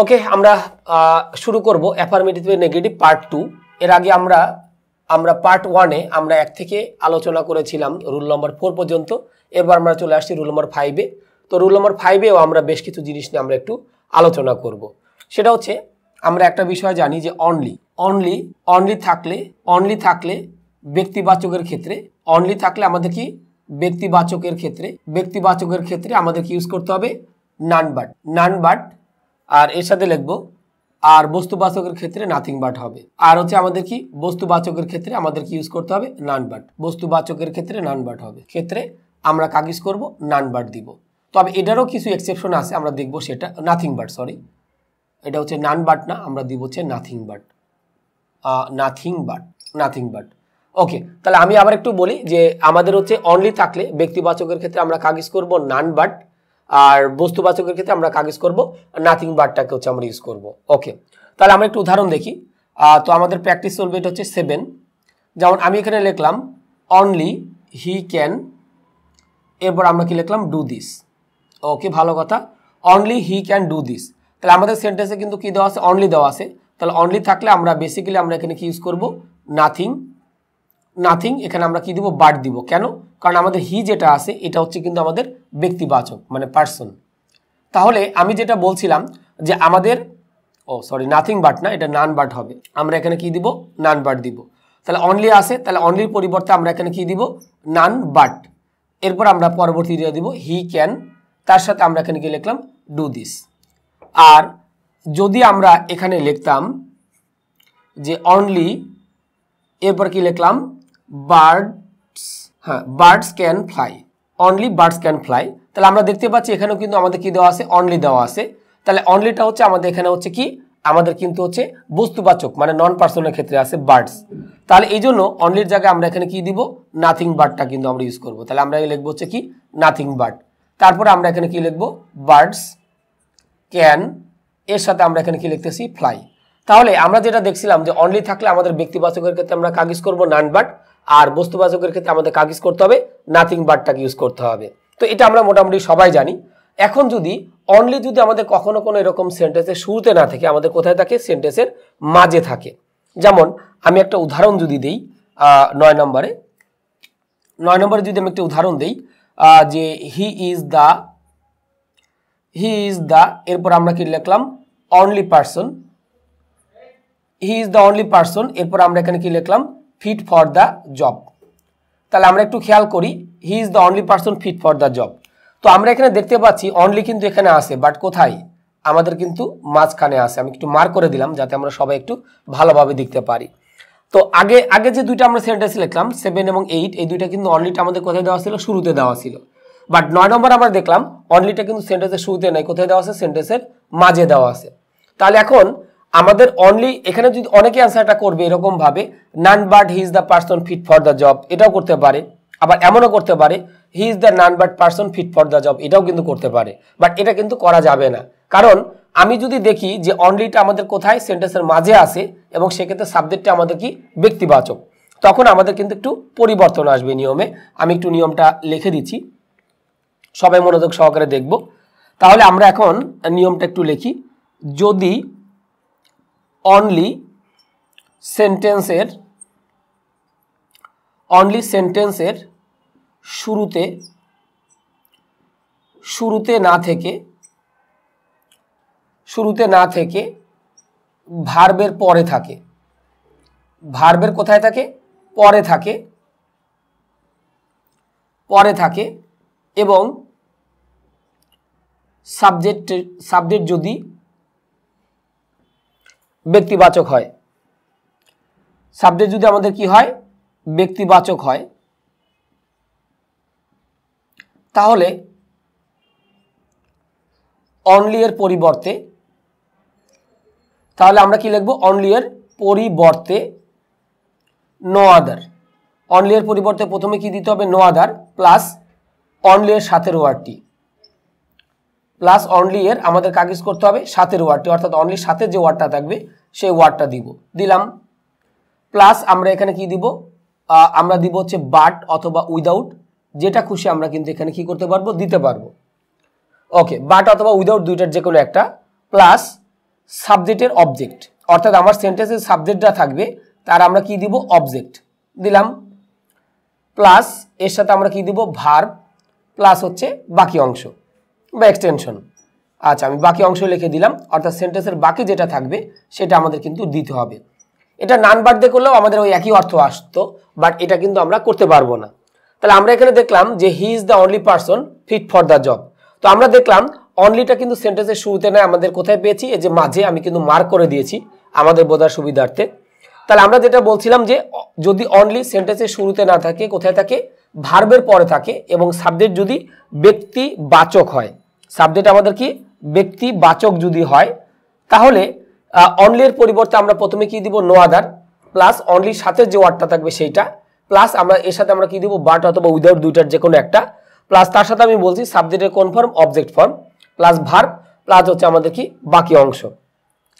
ওকে আমরা শুরু করব অ্যাফার্মেটিভ নেগেটিভ পার্ট টু এর আগে আমরা আমরা পার্ট ওয়ানে আমরা এক থেকে আলোচনা করেছিলাম রুল নম্বর ফোর পর্যন্ত এবার আমরা চলে আসছি রুল নম্বর ফাইভে তো রুল নম্বর ফাইভেও আমরা বেশ কিছু জিনিস নিয়ে আমরা একটু আলোচনা করব। সেটা হচ্ছে আমরা একটা বিষয় জানি যে অনলি অনলি অনলি থাকলে অনলি থাকলে ব্যক্তিবাচকের ক্ষেত্রে অনলি থাকলে আমাদের কি ব্যক্তিবাচকের ক্ষেত্রে ব্যক্তিবাচকের ক্ষেত্রে আমাদের কি ইউজ করতে হবে নান বাট নান বাট আর এর সাথে লিখবো আর বস্তুবাচকের ক্ষেত্রে নাথিং বাট হবে আর হচ্ছে আমাদের কি বস্তুবাচকের ক্ষেত্রে আমাদের কি ইউজ করতে হবে নান বাট বস্তুবাচকের ক্ষেত্রে নান বাট হবে ক্ষেত্রে আমরা কাগিজ করব নান বাট দিব তবে এটারও কিছু এক্সেপশন আছে আমরা দেখব সেটা নাথিং বাট সরি এটা হচ্ছে নান বাট না আমরা দিব হচ্ছে nothing but nothing but nothing but okay তাহলে আমি আবার একটু বলি যে আমাদের হচ্ছে অনলি থাকলে ব্যক্তিবাচকের ক্ষেত্রে আমরা কাগজ করব নান বাট আর বস্তুবাচকের ক্ষেত্রে আমরা কাগজ করব আর নাথিং বারটাকে হচ্ছে আমরা ইউজ করব ওকে তাহলে আমরা একটু উদাহরণ দেখি তো আমাদের প্র্যাকটিস চলবে এটা হচ্ছে সেভেন যেমন আমি এখানে লিখলাম অনলি হি ক্যান এরপর আমরা কি লিখলাম ডু দিস ওকে ভালো কথা only he can do this তাহলে আমাদের সেন্টেন্সে কিন্তু কি দেওয়া আছে অনলি দেওয়া আছে তাহলে অনলি থাকলে আমরা বেসিক্যালি আমরা এখানে কি ইউজ করব নাথিং নাথিং এখানে আমরা কি দিব বাট দিব কেন কারণ আমাদের হি যেটা আছে এটা হচ্ছে কিন্তু আমাদের ব্যক্তিবাচক মানে পার্সন তাহলে আমি যেটা বলছিলাম যে আমাদের ও সরি নাথিং বাট না এটা নান বাট হবে আমরা এখানে কি দিব নান বাট দিব তাহলে অনলি আছে তাহলে অনলির পরিবর্তে আমরা এখানে কি দিব নান বাট এরপর আমরা পরবর্তী দিয়ে দিব হি ক্যান তার সাথে আমরা এখানে গিয়ে লিখলাম ডু দিস আর যদি আমরা এখানে লিখতাম যে অনলি এরপর কি লিখলাম বার্ডস হ্যাঁ birds can fly only birds can fly তাহলে আমরা দেখতে পাচ্ছি এখানেও কিন্তু আমাদের কি দেওয়া আছে অনলি দেওয়া আছে তাহলে অনলিটা হচ্ছে আমাদের এখানে হচ্ছে কি আমাদের কিন্তু হচ্ছে বস্তুবাচক মানে নন পার্সনের ক্ষেত্রে আছে বার্ডস তাহলে এই জন্য অনলির জায়গায় আমরা এখানে কি দিব নাথিং বার্ডটা কিন্তু আমরা ইউজ করব তাহলে আমরা লিখবো হচ্ছে কি নাথিং বার্ড তারপরে আমরা এখানে কি লিখবো বার্ডস ক্যান এর সাথে আমরা এখানে কি লিখতেছি ফ্লাই তাহলে আমরা যেটা দেখছিলাম যে অনলি থাকলে আমাদের ব্যক্তিবাচকের ক্ষেত্রে আমরা কাগজ করবো নান বার্ড আর বস্তুবাচকের ক্ষেত্রে আমাদের কাক ইউজ করতে হবে নাথিং বাটটাকে ইউজ করতে হবে তো এটা আমরা মোটামুটি সবাই জানি এখন যদি অনলি যদি আমাদের কখনো কোনো এরকম সেন্টেন্সের শুরুতে না থাকে আমাদের কোথায় থাকে সেন্টেন্সের মাঝে থাকে যেমন আমি একটা উদাহরণ যদি দিই নয় নম্বরে নয় নম্বরে যদি আমি একটা উদাহরণ দিই যে he is the he is the এরপর আমরা কি লিখলাম only person he is the only person এরপর আমরা এখানে কি লিখলাম ফিট ফর দ্য জব তাহলে আমরা একটু খেয়াল করি he is the only person fit for the job তো আমরা এখানে দেখতে পাচ্ছি অনলি কিন্তু এখানে আসে বাট কোথায় আমাদের কিন্তু মাঝখানে আসে আমি একটু মার্ক করে দিলাম যাতে আমরা সবাই একটু ভালোভাবে দেখতে পারি তো আগে আগে যে দুইটা আমরা সেন্টেন্স লিখলাম সেভেন এবং এইট এই দুইটা কিন্তু অনলিটা আমাদের কোথায় দেওয়া ছিল শুরুতে দেওয়া ছিল বাট নয় নম্বর আমরা দেখলাম অনলিটা কিন্তু সেন্টেন্সের শুরুতে নেই কোথায় দেওয়া আছে সেন্টেন্সের মাঝে দেওয়া আছে তাহলে এখন আমাদের অনলি এখানে যদি অনেকে অ্যান্সারটা করবে এরকমভাবে none but he is the person fit for the job এটাও করতে পারে আবার এমনও করতে পারে he is the none but person fit for the job এটাও কিন্তু করতে পারে বাট এটা কিন্তু করা যাবে না কারণ আমি যদি দেখি যে অনলিটা আমাদের কোথায় সেন্টেন্সের মাঝে আসে এবং সেক্ষেত্রে সাবজেক্টটা আমাদের কি ব্যক্তিবাচক তখন আমাদের কিন্তু একটু পরিবর্তন আসবে নিয়মে আমি একটু নিয়মটা লিখে দিচ্ছি সবাই মনোযোগ সহকারে দেখব তাহলে আমরা এখন নিয়মটা একটু লিখি যদি অনলি সেন্টেন্সের অনলি সেন্টেন্সের শুরুতে শুরুতে না থেকে শুরুতে না থেকে ভার্বের পরে থাকে ভার্বের কোথায় থাকে পরে থাকে পরে থাকে এবং সাবজেক্ট সাবজেক্ট যদি ব্যক্তিবাচক হয় সাবজেক্ট যদি আমাদের কি হয় ব্যক্তিবাচক হয় তাহলে অনলি এর পরিবর্তে তাহলে আমরা কি লিখব অনলি এর পরিবর্তে নো আদার অনলি এর পরিবর্তে প্রথমে কি দিতে হবে নো আদার প্লাস অনলি এর সাতের ওয়ার্ডটি প্লাস অনলি এর আমাদের কাগজ করতে হবে সাতের ওয়ার্ডটি অর্থাৎ অনলি সাথে যে ওয়ার্ডটা থাকবে সেই ওয়ার্ডটা দিব দিলাম প্লাস আমরা এখানে কি দিব আমরা দিব হচ্ছে বাট অথবা উইদাউট যেটা খুশি আমরা কিন্তু এখানে কি করতে পারবো দিতে পারবো ওকে বাট অথবা উইদাউট দুইটার যে কোনো একটা প্লাস সাবজেক্টের অবজেক্ট অর্থাৎ আমার সেন্টেন্সের সাবজেক্টটা থাকবে তার আমরা কি দিব অবজেক্ট দিলাম প্লাস এর সাথে আমরা কি দিব ভার প্লাস হচ্ছে বাকি অংশ বা এক্সটেনশন আচ্ছা আমি বাকি অংশ লিখে দিলাম অর্থাৎ সেন্টেন্সের বাকি যেটা থাকবে সেটা আমাদের কিন্তু দিতে হবে এটা নান বার্থডে করলেও আমাদের ওই একই অর্থ আসতো বাট এটা কিন্তু আমরা করতে পারবো না তাহলে আমরা এখানে দেখলাম যে he is the only person fit for the job তো আমরা দেখলাম অনলিটা কিন্তু সেন্টেন্সের শুরুতে নেয় আমাদের কোথায় পেয়েছি এই যে মাঝে আমি কিন্তু মার্ক করে দিয়েছি আমাদের বোধার সুবিধার্থে তাহলে আমরা যেটা বলছিলাম যে যদি অনলি সেন্টেন্সের শুরুতে না থাকে কোথায় থাকে ভার্বের পরে থাকে এবং সাবজেক্ট যদি ব্যক্তিবাচক হয় সাবজেক্ট আমাদের কি ব্যক্তি বাচক যদি হয় তাহলে অনলির পরিবর্তে আমরা প্রথমে কি দিব নো আদার প্লাস অনলির সাথে যে ওয়ার্ডটা থাকবে সেইটা প্লাস আমরা এর সাথে আমরা কি দিব বাট অথবা উইদাউট দুইটার যে কোনো একটা প্লাস তার সাথে আমি বলছি সাবজেক্টের কোন form object form plus verb plus হচ্ছে আমাদের কি বাকি অংশ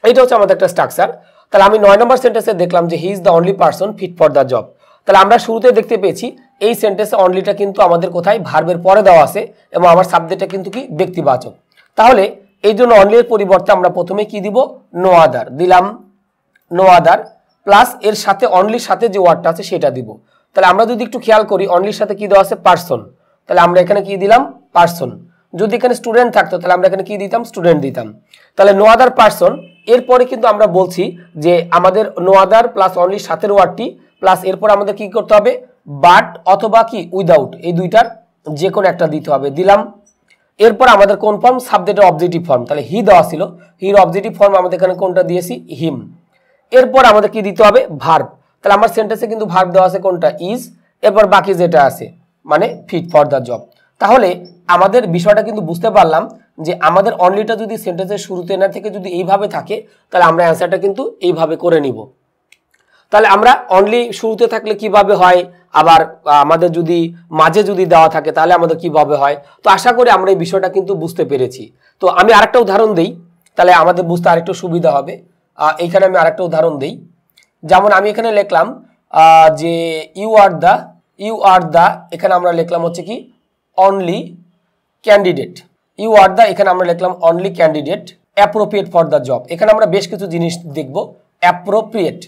এটা হচ্ছে আমাদের একটা স্ট্রাকচার তাহলে আমি নয় নম্বর সেন্টেন্সে দেখলাম যে he is the only person fit for the job তাহলে আমরা শুরুতে দেখতে পেয়েছি এই সেন্টেন্সে অনলিটা কিন্তু আমাদের কোথায় ভার্বের পরে দেওয়া আছে এবং আমার সাবজেক্টটা কিন্তু কি ব্যক্তিবাচক তাহলে এই জন্য এর পরিবর্তে আমরা প্রথমে কি দিব নো আদার দিলাম নো আদার প্লাস এর সাথে অনলির সাথে যে ওয়ার্ডটা আছে সেটা দিব তাহলে আমরা যদি একটু খেয়াল করি অনলির সাথে কি দেওয়া আছে পার্সন তাহলে আমরা এখানে কি দিলাম পার্সন যদি এখানে স্টুডেন্ট থাকতো তাহলে আমরা এখানে কি দিতাম স্টুডেন্ট দিতাম তাহলে নো আদার পার্সন এরপরে কিন্তু আমরা বলছি যে আমাদের নো আদার প্লাস অনলি সাতের ওয়ার্ডটি প্লাস এরপর আমাদের কি করতে হবে বাট অথবা কি উইদাউট এই দুইটার যে কোনো একটা দিতে হবে দিলাম এরপর আমাদের কোন ফর্ম সাবজেক্টের অবজেক্টিভ ফর্ম তাহলে হি দেওয়া ছিল হির অবজেক্টিভ ফর্ম আমাদের এখানে কোনটা দিয়েছি হিম এরপর আমাদের কি দিতে হবে ভার্ব তাহলে আমার সেন্টেন্সে কিন্তু ভার্ব দেওয়া আছে কোনটা ইজ এরপর বাকি যেটা আছে মানে ফিট ফর দ্য জব তাহলে আমাদের বিষয়টা কিন্তু বুঝতে পারলাম যে আমাদের অনলিটা যদি সেন্টেন্সের শুরুতে না থেকে যদি এইভাবে থাকে তাহলে আমরা অ্যান্সারটা কিন্তু এইভাবে করে নিব তাহলে আমরা অনলি শুরুতে থাকলে কিভাবে হয় আবার আমাদের যদি মাঝে যদি দেওয়া থাকে তাহলে আমাদের কিভাবে হয় তো আশা করি আমরা এই বিষয়টা কিন্তু বুঝতে পেরেছি তো আমি আরেকটা উদাহরণ দিই তাহলে আমাদের বুঝতে আরেকটু সুবিধা হবে এইখানে আমি আরেকটা উদাহরণ দিই যেমন আমি এখানে লিখলাম যে you are the you are the এখানে আমরা লিখলাম হচ্ছে কি only candidate you are the এখানে আমরা লিখলাম only candidate appropriate for the job এখানে আমরা বেশ কিছু জিনিস দেখব appropriate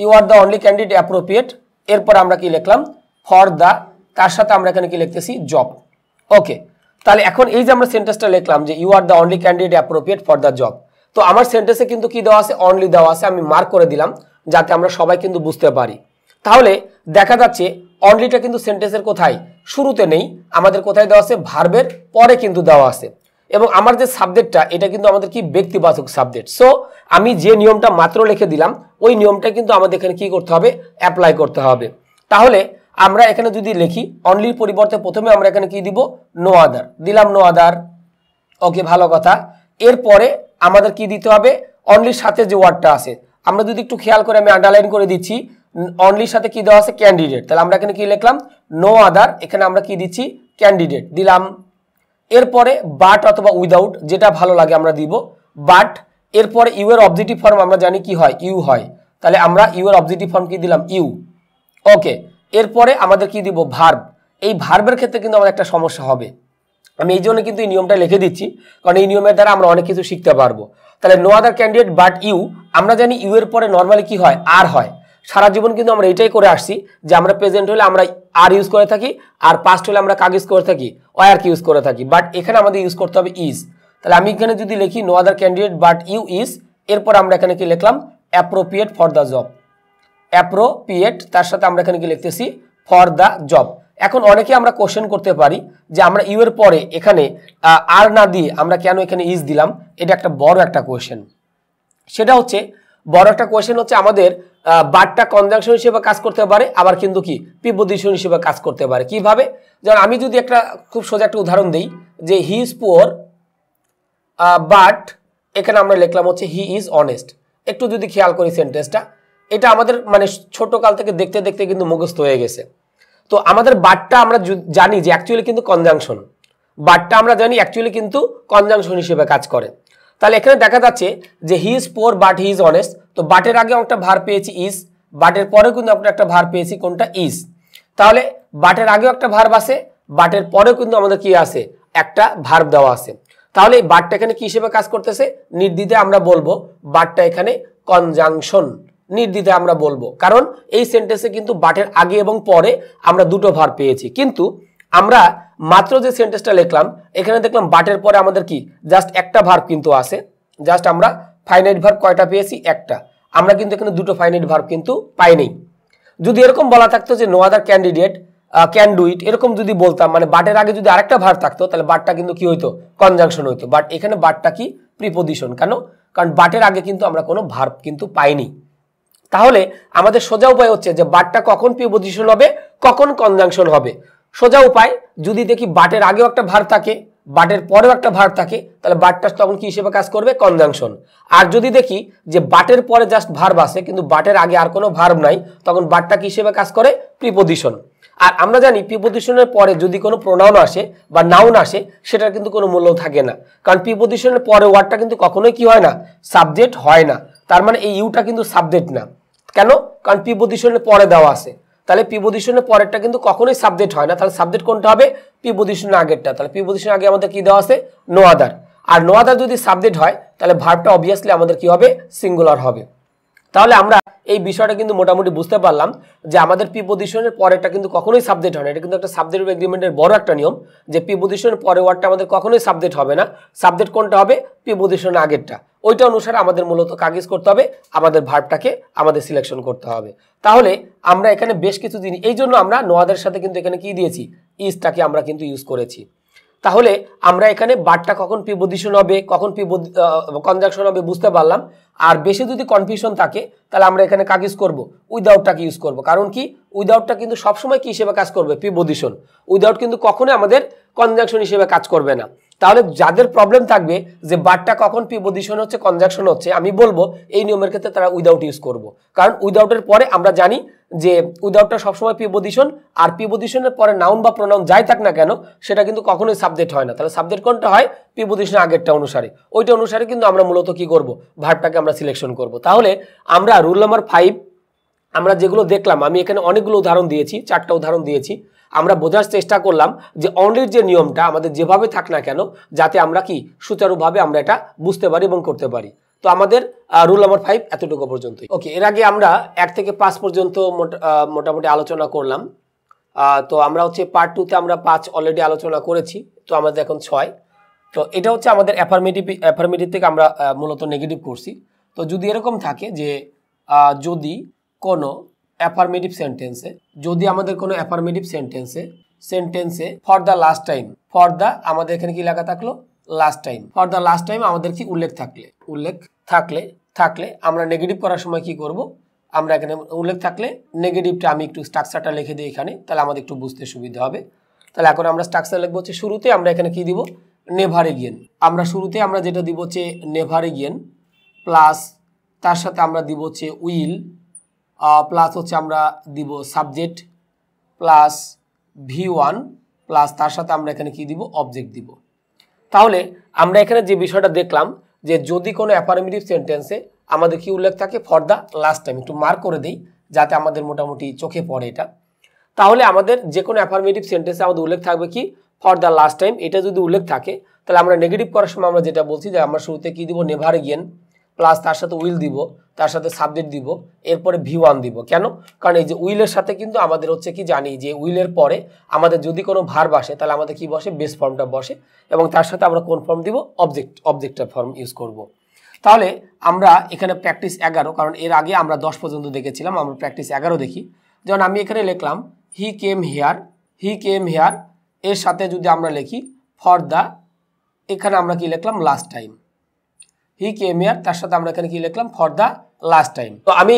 you are the only candidate appropriate এরপর আমরা কি লিখলাম ফর দ্য তার সাথে আমরা এখানে কি লিখতেছি জব ওকে তাহলে এখন এই যে আমরা সেন্টেন্সটা লিখলাম যে you are the only candidate appropriate for the job তো আমার সেন্টেন্সে কিন্তু কি দেওয়া আছে অনলি দেওয়া আছে আমি মার্ক করে দিলাম যাতে আমরা সবাই কিন্তু বুঝতে পারি তাহলে দেখা যাচ্ছে অনলিটা কিন্তু সেন্টেন্সের কোথায় শুরুতে নেই আমাদের কোথায় দেওয়া আছে ভার্বের পরে কিন্তু দেওয়া আছে এবং আমার যে সাবজেক্টটা এটা কিন্তু আমাদের কি ব্যক্তিবাচক সাবজেক্ট সো আমি যে নিয়মটা মাত্র লিখে দিলাম ওই নিয়মটা কিন্তু আমাদের এখানে কি করতে হবে অ্যাপ্লাই করতে হবে তাহলে আমরা এখানে যদি লিখি অনলির পরিবর্তে প্রথমে আমরা এখানে কি দিব নো আদার দিলাম নো আদার ওকে ভালো কথা এরপরে আমাদের কি দিতে হবে অনলির সাথে যে ওয়ার্ডটা আছে আমরা যদি একটু খেয়াল করে আমি আন্ডারলাইন করে দিচ্ছি অনলির সাথে কি দেওয়া আছে ক্যান্ডিডেট তাহলে আমরা এখানে কি লিখলাম নো আদার এখানে আমরা কি দিচ্ছি ক্যান্ডিডেট দিলাম এরপরে বাট অথবা উইদাউট যেটা ভালো লাগে আমরা দিব বাট এরপর ইউ এর অবজেক্টিভ ফর্ম আমরা জানি কি হয় ইউ হয় তাহলে আমরা ইউ এর অবজেক্টিভ ফর্ম কি দিলাম ইউ ওকে এরপরে আমাদের কি দিব ভার্ব এই ভার্বের ক্ষেত্রে কিন্তু আমাদের একটা সমস্যা হবে আমি এই জন্য কিন্তু এই নিয়মটা লিখে দিচ্ছি কারণ এই নিয়মের দ্বারা আমরা অনেক কিছু শিখতে পারবো তাহলে no other candidate but you আমরা জানি ইউ এর পরে নর্মালি কি হয় আর হয় সারা জীবন কিন্তু আমরা এটাই করে আসছি যে আমরা প্রেজেন্ট হলে আমরা আর ইউজ করে থাকি আর পাস্ট হলে আমরা কাগজ করে থাকি কি ইউজ করে থাকি বাট এখানে আমাদের ইউজ করতে হবে ইজ তাহলে আমি এখানে যদি লিখি no other candidate but you is এরপর আমরা এখানে কি লিখলাম appropriate for the job appropriate তার সাথে আমরা এখানে কি লিখতেছি ফর দ্য জব এখন অনেকে আমরা কোশ্চেন করতে পারি যে আমরা ইউ এর পরে এখানে আর না দিয়ে আমরা কেন এখানে ইজ দিলাম এটা একটা বড় একটা কোশ্চেন সেটা হচ্ছে বড় একটা কোয়েশ্চেন হচ্ছে আমাদের বারটা কনজাংশন হিসেবে কাজ করতে পারে আবার কিন্তু কি পিপোজিশন হিসেবে কাজ করতে পারে কিভাবে যেমন আমি যদি একটা খুব সোজা একটা উদাহরণ দিই যে হি ইজ পুয়ার বাট এখানে আমরা লিখলাম হচ্ছে হি ইজ অনেস্ট একটু যদি খেয়াল করি সেন্টেন্সটা এটা আমাদের মানে ছোটোকাল থেকে দেখতে দেখতে কিন্তু মুখস্থ হয়ে গেছে তো আমাদের বাটটা আমরা জানি যে অ্যাকচুয়ালি কিন্তু কনজাংশন বাটটা আমরা জানি অ্যাকচুয়ালি কিন্তু কনজাংশন হিসেবে কাজ করে তাহলে এখানে দেখা যাচ্ছে যে he is poor but he is honest তো বাটের আগে একটা ভার পেয়েছি ইজ বাটের পরে কিন্তু আমরা একটা ভার পেয়েছি কোনটা ইজ তাহলে বাটের আগেও একটা ভার্ব আসে বাটের পরেও কিন্তু আমাদের কি আছে একটা ভার্ব দেওয়া আছে তাহলে এই বারটা এখানে কি হিসেবে কাজ করতেছে নির্দিতে আমরা বলবো বারটা এখানে কনজাংশন নির্দিতে আমরা বলবো কারণ এই সেন্টেন্সে কিন্তু বাটের আগে এবং পরে আমরা দুটো ভার পেয়েছি কিন্তু আমরা মাত্র যে সেন্টেন্সটা লিখলাম এখানে দেখলাম বাটের পরে আমাদের কি জাস্ট একটা ভার কিন্তু আছে জাস্ট আমরা ফাইনাইট ভার কয়টা পেয়েছি একটা আমরা কিন্তু এখানে দুটো ফাইনাইট ভার কিন্তু পাইনি যদি এরকম বলা থাকতো যে no other candidate can do it এরকম যদি বলতাম মানে বাটের আগে যদি আরেকটা ভার থাকতো তাহলে বাটটা কিন্তু কি হইতো কনজাংশন হইতো বাট এখানে বাটটা কি প্রিপোজিশন কেন কারণ বাটের আগে কিন্তু আমরা কোনো ভার কিন্তু পাইনি তাহলে আমাদের সোজা উপায় হচ্ছে যে বাটটা কখন প্রিপোজিশন হবে কখন কনজাংশন হবে সোজা উপায় যদি দেখি বাটের আগেও একটা ভার থাকে বাটের পরেও একটা ভার থাকে তাহলে বাটটা তখন কি হিসেবে কাজ করবে কনজাংশন আর যদি দেখি যে বাটের পরে জাস্ট ভার বাসে কিন্তু বাটের আগে আর কোনো ভার্ব নাই তখন বাটটা কি হিসেবে কাজ করে প্রিপোজিশন আর আমরা জানি প্রিপোজিশনের পরে যদি কোনো প্রোনাউন আসে বা নাউন আসে সেটার কিন্তু কোনো মূল্য থাকে না কারণ প্রিপোজিশনের পরে ওয়ার্ডটা কিন্তু কখনোই কি হয় না সাবজেক্ট হয় না তার মানে এই ইউটা কিন্তু সাবজেক্ট না কেন কারণ প্রিপোজিশনের পরে দেওয়া আছে তাহলে প্রিপোজিশনের পরেরটা কিন্তু কখনোই সাবজেক্ট হয় না তাহলে সাবজেক্ট কোনটা হবে প্রিপোজিশনের আগেরটা তাহলে প্রিপোজিশনের আগে আমাদের কি দেওয়া আছে নো আদার আর নো আদার যদি সাবজেক্ট হয় তাহলে ভার্বটা অবভিয়াসলি আমাদের কি হবে সিঙ্গুলার হবে তাহলে আমরা এই বিষয়টা কিন্তু মোটামুটি বুঝতে পারলাম যে আমাদের প্রিপোজিশনের পরেরটা কিন্তু কখনোই সাবজেক্ট হয় না এটা কিন্তু একটা সাবজেক্ট এগ্রিমেন্টের বড় একটা নিয়ম যে পজিশনের পরে ওয়ার্ডটা আমাদের কখনোই সাবজেক্ট হবে না সাবজেক্ট কোনটা হবে পজিশনের আগেরটা ওইটা অনুসারে আমাদের মূলত কাগজ করতে হবে আমাদের ভার্বটাকে আমাদের সিলেকশন করতে হবে তাহলে আমরা এখানে বেশ কিছু দিন এই জন্য আমরা নোয়াদের সাথে কিন্তু এখানে কি দিয়েছি ইস্টটাকে আমরা কিন্তু ইউজ করেছি তাহলে আমরা এখানে বারটা কখন পিপোজিশন হবে কখন পিপো কনজাকশন হবে বুঝতে পারলাম আর বেশি যদি কনফিউশন থাকে তাহলে আমরা এখানে কাকে ইউজ করবো উইদাউটটাকে ইউজ করবো কারণ কি উইদাউটটা কিন্তু সবসময় কী হিসেবে কাজ করবে পিপোজিশন উইদাউট কিন্তু কখনোই আমাদের কনজাকশন হিসেবে কাজ করবে না তাহলে যাদের প্রবলেম থাকবে যে বারটা কখন পজিশন হচ্ছে কনজাকশন হচ্ছে আমি বলবো এই নিয়মের ক্ষেত্রে তারা উইদাউট ইউজ করব। কারণ উইদাউটের পরে আমরা জানি যে উইদাউটটা সবসময় পজিশন আর পজিশনের পরে নাউন বা প্রোনাউন যাই থাক না কেন সেটা কিন্তু কখনোই সাবজেক্ট হয় না তাহলে সাবজেক্ট কোনটা হয় প্রিপোজিশন আগেরটা অনুসারে ওইটা অনুসারে কিন্তু আমরা মূলত কি করব ভারটাকে আমরা সিলেকশন করব। তাহলে আমরা রুল নাম্বার ফাইভ আমরা যেগুলো দেখলাম আমি এখানে অনেকগুলো উদাহরণ দিয়েছি চারটা উদাহরণ দিয়েছি আমরা বোঝার চেষ্টা করলাম যে অনলির যে নিয়মটা আমাদের যেভাবে থাক না কেন যাতে আমরা কি সুচারুভাবে আমরা এটা বুঝতে পারি এবং করতে পারি তো আমাদের রুল নাম্বার ফাইভ এতটুকু পর্যন্তই ওকে এর আগে আমরা এক থেকে পাঁচ পর্যন্ত মোটামুটি আলোচনা করলাম তো আমরা হচ্ছে পার্ট টুতে আমরা পাঁচ অলরেডি আলোচনা করেছি তো আমাদের এখন ছয় তো এটা হচ্ছে আমাদের অ্যাফার্মেটিভ অ্যাফার্মেটিভ থেকে আমরা মূলত নেগেটিভ করছি তো যদি এরকম থাকে যে যদি কোনো অ্যাফার্মেটিভ সেন্টেন্সে যদি আমাদের কোনো অ্যাফার্মেটিভ সেন্টেন্সে সেন্টেন্সে for the last time for the আমাদের এখানে কি লেখা থাকলো last time for the last time আমাদের কি উল্লেখ থাকলে উল্লেখ থাকলে থাকলে আমরা নেগেটিভ করার সময় কি করব আমরা এখানে উল্লেখ থাকলে নেগেটিভটা আমি একটু স্ট্রাকচারটা লিখে দিই এখানে তাহলে আমাদের একটু বুঝতে সুবিধা হবে তাহলে এখন আমরা স্ট্রাকচার লিখবো হচ্ছে শুরুতে আমরা এখানে কি দিব নেভার এগিয়েন আমরা শুরুতে আমরা যেটা দিব হচ্ছে নেভার এগিয়েন প্লাস তার সাথে আমরা দিব হচ্ছে উইল প্লাস হচ্ছে আমরা দিব subject plus V one plus তার সাথে আমরা এখানে কি দিব অবজেক্ট দিব তাহলে আমরা এখানে যে বিষয়টা দেখলাম যে যদি কোনো অ্যাপারমেটিভ সেন্টেন্সে আমাদের কি উল্লেখ থাকে ফর দ্য লাস্ট টাইম একটু মার্ক করে দিই যাতে আমাদের মোটামুটি চোখে পড়ে এটা তাহলে আমাদের যে কোনো অ্যাফার্মেটিভ সেন্টেন্সে আমাদের উল্লেখ থাকবে কি ফর দ্য লাস্ট টাইম এটা যদি উল্লেখ থাকে তাহলে আমরা নেগেটিভ করার সময় আমরা যেটা বলছি যে আমরা শুরুতে কী দিব নেভার গেন প্লাস তার সাথে উইল দিব তার সাথে সাবজেক্ট দিব এরপরে ভি ওয়ান দিব কেন কারণ এই যে উইলের সাথে কিন্তু আমাদের হচ্ছে কি জানি যে উইলের পরে আমাদের যদি কোনো ভার বসে তাহলে আমাদের কি বসে বেস ফর্মটা বসে এবং তার সাথে আমরা কোন ফর্ম দিব অবজেক্ট অবজেক্টের ফর্ম ইউজ করব। তাহলে আমরা এখানে প্র্যাকটিস এগারো কারণ এর আগে আমরা দশ পর্যন্ত দেখেছিলাম আমরা প্র্যাকটিস এগারো দেখি যেমন আমি এখানে লিখলাম হি কেম হেয়ার হি কেম হেয়ার এর সাথে যদি আমরা লিখি ফর দ্য এখানে আমরা কি লিখলাম লাস্ট টাইম হি কেম ইয়ার তার সাথে আমরা এখানে কি লিখলাম ফর দ্য লাস্ট টাইম তো আমি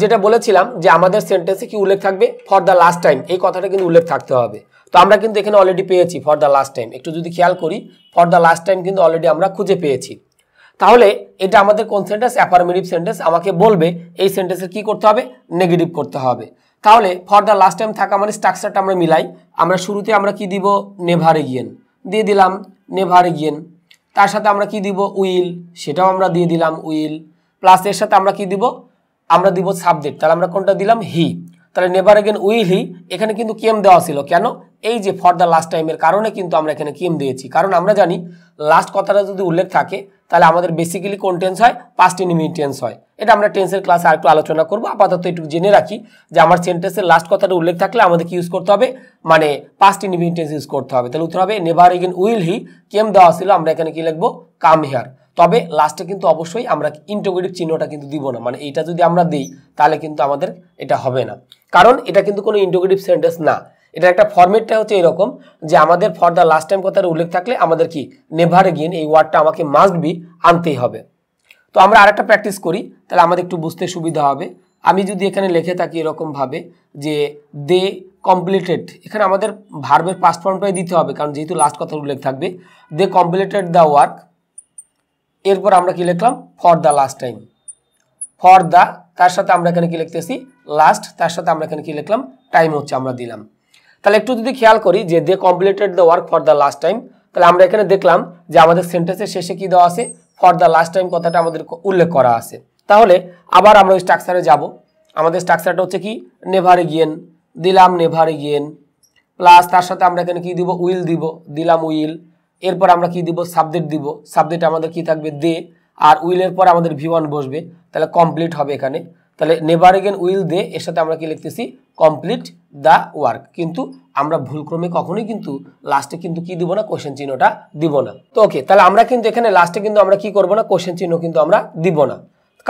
যেটা বলেছিলাম যে আমাদের সেন্টেন্সে কি উল্লেখ থাকবে ফর দ্য লাস্ট টাইম এই কথাটা কিন্তু উল্লেখ থাকতে হবে তো আমরা কিন্তু এখানে অলরেডি পেয়েছি ফর দ্য লাস্ট টাইম একটু যদি খেয়াল করি ফর দ্য লাস্ট টাইম কিন্তু অলরেডি আমরা খুঁজে পেয়েছি তাহলে এটা আমাদের কোন সেন্টেন্স অ্যাফার্মেটিভ সেন্টেন্স আমাকে বলবে এই সেন্টেন্সের কি করতে হবে নেগেটিভ করতে হবে তাহলে ফর দ্য লাস্ট টাইম থাকা মানে স্ট্রাকচারটা আমরা মিলাই আমরা শুরুতে আমরা কি দিব নেভার এগিয়েন দিয়ে দিলাম নেভার এগিয়েন তার সাথে আমরা কি দিব উইল সেটাও আমরা দিয়ে দিলাম উইল প্লাস এর সাথে আমরা কি দিব আমরা দিব সাবজেক্ট তাহলে আমরা কোনটা দিলাম হি তাহলে নেভার এগেন উইল হি এখানে কিন্তু কেম দেওয়া ছিল কেন এই যে ফর দ্য লাস্ট টাইমের কারণে কিন্তু আমরা এখানে কেম দিয়েছি কারণ আমরা জানি লাস্ট কথাটা যদি উল্লেখ থাকে তাহলে আমাদের বেসিক্যালি কোন টেন্স হয় পাস্ট ইনিমি টেন্স হয় এটা আমরা টেন্সের ক্লাসে আরেকটু আলোচনা করবো আপাতত একটু জেনে রাখি যে আমার সেন্টেন্সের লাস্ট কথাটা উল্লেখ থাকলে আমাদের কি ইউজ করতে হবে মানে পাস্ট ইনিমি টেন্স ইউজ করতে হবে তাহলে উত্তর হবে never again will he came দেওয়া ছিল আমরা এখানে কি লিখবো কাম হেয়ার তবে লাস্টে কিন্তু অবশ্যই আমরা ইন্টোগ্রেটিভ চিহ্নটা কিন্তু দিব না মানে এটা যদি আমরা দিই তাহলে কিন্তু আমাদের এটা হবে না কারণ এটা কিন্তু কোনো ইন্টোগ্রেটিভ সেন্টেন্স না এটা একটা ফর্মেটটা হচ্ছে এরকম যে আমাদের ফর দ্য লাস্ট টাইম কথার উল্লেখ থাকলে আমাদের কি নেভার এগেন এই ওয়ার্ডটা আমাকে মাস্ট বি আনতেই হবে তো আমরা আরেকটা প্র্যাকটিস করি তাহলে আমাদের একটু বুঝতে সুবিধা হবে আমি যদি এখানে লিখে থাকি এরকমভাবে যে দে কমপ্লিটেড এখানে আমাদের ভার্বের পাস্ট ফর্মটাই দিতে হবে কারণ যেহেতু লাস্ট কথার উল্লেখ থাকবে দে কমপ্লিটেড দ্য ওয়ার্ক এরপর আমরা কি লিখলাম for the last time for the তার সাথে আমরা এখানে কি লিখতেছি লাস্ট তার সাথে আমরা এখানে কি লিখলাম টাইম হচ্ছে আমরা দিলাম তাহলে একটু যদি খেয়াল করি যে they completed the work for the last time তাহলে আমরা এখানে দেখলাম যে আমাদের সেন্টেন্সের শেষে কি দেওয়া আছে ফর দ্য লাস্ট টাইম কথাটা আমাদের উল্লেখ করা আছে তাহলে আবার আমরা ওই স্ট্রাকচারে যাব আমাদের স্ট্রাকচারটা হচ্ছে কি নেভার গিয়েন দিলাম নেভার গিয়েন প্লাস তার সাথে আমরা এখানে কি দিব উইল দিব দিলাম উইল এরপর আমরা কি দিব সাবজেক্ট দিব সাবজেক্ট আমাদের কি থাকবে দে আর উইলের পর আমাদের ভিওয়ান বসবে তাহলে কমপ্লিট হবে এখানে তাহলে নেভার এগেন উইল দে এর সাথে আমরা কি লিখতেছি কমপ্লিট দ্য ওয়ার্ক কিন্তু আমরা ভুলক্রমে কখনোই কিন্তু লাস্টে কিন্তু কি দিব না কোশ্চেন চিহ্নটা দিব না তো ওকে তাহলে আমরা কিন্তু এখানে লাস্টে কিন্তু আমরা কি করব না কোশ্চেন চিহ্ন কিন্তু আমরা দিব না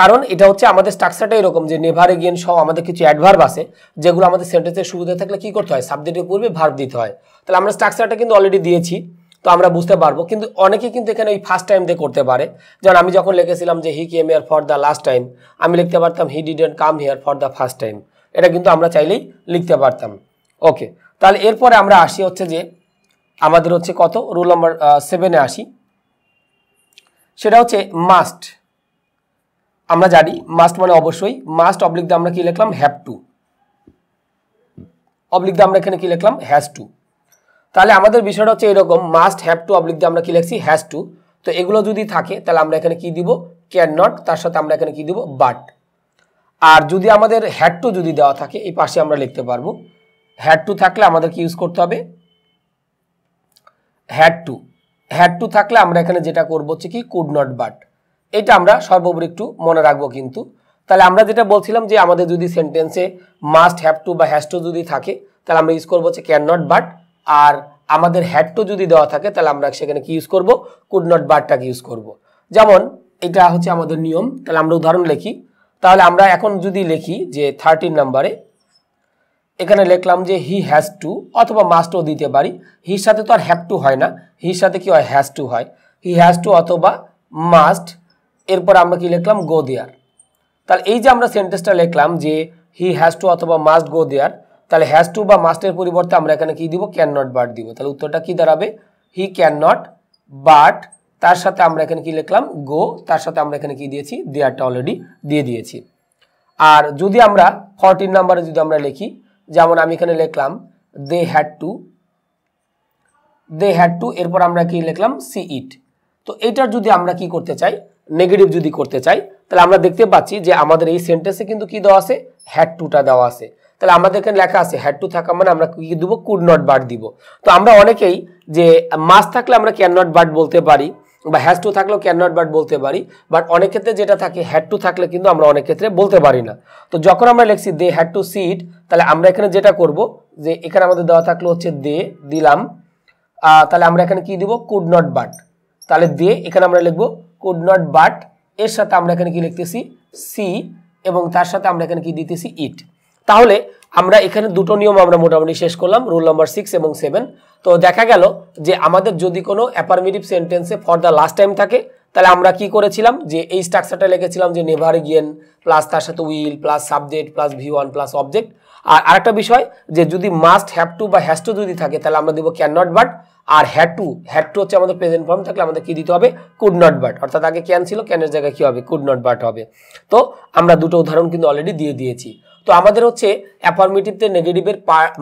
কারণ এটা হচ্ছে আমাদের স্ট্রাকচারটা এরকম যে নেভার এগেন সহ আমাদের কিছু অ্যাডভার্ব আছে যেগুলো আমাদের সেন্টেন্সের সুবিধা থাকলে কি করতে হয় সাবজেক্টের পূর্বে ভার্ব দিতে হয় তাহলে আমরা স্ট্রাকচারটা কিন্তু অলরেডি দিয়েছি তো আমরা বুঝতে পারবো কিন্তু অনেকে কিন্তু এখানে ওই ফার্স্ট টাইম দিয়ে করতে পারে যেমন আমি যখন লিখেছিলাম যে he came here for the last time আমি লিখতে পারতাম he didn't come here for the first time এটা কিন্তু আমরা চাইলেই লিখতে পারতাম ওকে তাহলে এরপরে আমরা আসি হচ্ছে যে আমাদের হচ্ছে কত রুল নম্বর সেভেনে আসি সেটা হচ্ছে মাস্ট আমরা জানি মাস্ট মানে অবশ্যই মাস্ট অবলিক আমরা কি লিখলাম হ্যাভ টু অবলিক আমরা এখানে কি লিখলাম হ্যাজ টু তাহলে আমাদের বিষয়টা হচ্ছে এরকম মাস্ট হ্যাভ টু অবলিক আমরা কি লিখছি হ্যাজ টু তো এগুলো যদি থাকে তাহলে আমরা এখানে কি দিব ক্যান নট তার সাথে আমরা এখানে কি দিব বাট আর যদি আমাদের হ্যাড টু যদি দেওয়া থাকে এই পাশে আমরা লিখতে পারবো হ্যাড টু থাকলে আমাদেরকে ইউজ করতে হবে হ্যাড টু হ্যাড টু থাকলে আমরা এখানে যেটা করব হচ্ছে কি কুড নট বাট এটা আমরা সর্বোপরি একটু মনে রাখবো কিন্তু তাহলে আমরা যেটা বলছিলাম যে আমাদের যদি সেন্টেন্সে মাস্ট হ্যাভ টু বা হ্যাস টু যদি থাকে তাহলে আমরা ইউজ করবো হচ্ছে ক্যান নট বাট আর আমাদের হ্যাড টু যদি দেওয়া থাকে তাহলে আমরা সেখানে কি ইউজ করব কুড নট বাটটাকে ইউজ করব। যেমন এটা হচ্ছে আমাদের নিয়ম তাহলে আমরা উদাহরণ লিখি তাহলে আমরা এখন যদি লিখি যে থার্টিন নাম্বারে এখানে লিখলাম যে হি হ্যাজ টু অথবা মাস্টও দিতে পারি হির সাথে তো আর হ্যাপ টু হয় না হির সাথে কি হয় হ্যাজ টু হয় হি হ্যাজ টু অথবা মাস্ট এরপর আমরা কি লিখলাম গো দেয়ার তাহলে এই যে আমরা সেন্টেন্সটা লিখলাম যে হি হ্যাজ টু অথবা মাস্ট গো দেয়ার তাহলে হ্যাজ টু বা মাস্টের পরিবর্তে আমরা এখানে কি দিব ক্যান নট বাট দিব তাহলে উত্তরটা কি দাঁড়াবে হি ক্যান নট বাট তার সাথে আমরা এখানে কি লিখলাম গো তার সাথে আমরা এখানে কি দিয়েছি দেয়ারটা অলরেডি দিয়ে দিয়েছি আর যদি আমরা ফরটিন নাম্বারে যদি আমরা লিখি যেমন আমি এখানে লিখলাম they had to they had to এরপর আমরা কি লিখলাম সি ইট তো এটার যদি আমরা কি করতে চাই নেগেটিভ যদি করতে চাই তাহলে আমরা দেখতে পাচ্ছি যে আমাদের এই সেন্টেন্সে কিন্তু কি দেওয়া আছে হ্যাড টুটা দেওয়া আছে তাহলে আমাদের এখানে লেখা আছে হ্যাড টু থাকা মানে আমরা কি দেবো কুড নট বার্ড দিব তো আমরা অনেকেই যে মাস থাকলে আমরা ক্যান নট বার্ড বলতে পারি বা হ্যাজ টু থাকলেও ক্যান নট বাট বলতে পারি বাট অনেক ক্ষেত্রে যেটা থাকে হ্যাড টু থাকলে কিন্তু আমরা অনেক ক্ষেত্রে বলতে পারি না তো যখন আমরা লিখছি দে হ্যাড টু সিট তাহলে আমরা এখানে যেটা করব যে এখানে আমাদের দেওয়া থাকলো হচ্ছে দে দিলাম তাহলে আমরা এখানে কি দিব কুড নট বাট তাহলে দে এখানে আমরা লিখব কুড নট বাট এর সাথে আমরা এখানে কি লিখতেছি সি এবং তার সাথে আমরা এখানে কি দিতেছি ইট তাহলে আমরা এখানে দুটো নিয়ম আমরা মোটামুটি শেষ করলাম রুল নাম্বার সিক্স এবং সেভেন তো দেখা গেল যে আমাদের যদি কোনো অ্যাপারমেটিভ সেন্টেন্সে ফর দ্য লাস্ট টাইম থাকে তাহলে আমরা কি করেছিলাম যে এই স্ট্রাকচারটা লিখেছিলাম যে নেভার গিয়েন প্লাস তার সাথে will plus subject plus V one plus object আর আরেকটা বিষয় যে যদি মাস্ট হ্যাভ টু বা হ্যাস টু যদি থাকে তাহলে আমরা দেবো ক্যান নট বাট আর হ্যাড টু হ্যাড টু হচ্ছে আমাদের প্রেজেন্ট ফর্ম থাকলে আমাদের কী দিতে হবে কুড নট বাট অর্থাৎ আগে ক্যান ছিল ক্যানের জায়গায় কী হবে কুড নট বাট হবে তো আমরা দুটো উদাহরণ কিন্তু অলরেডি দিয়ে দিয়েছি তো আমাদের হচ্ছে অ্যাফার্মেটিভতে নেগেটিভের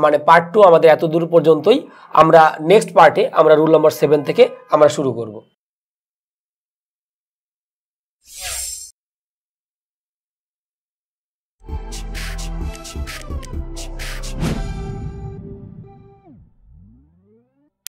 মানে পার্ট টু আমাদের এত দূর পর্যন্তই আমরা নেক্সট পার্টে আমরা রুল নম্বর সেভেন থেকে আমরা শুরু করবো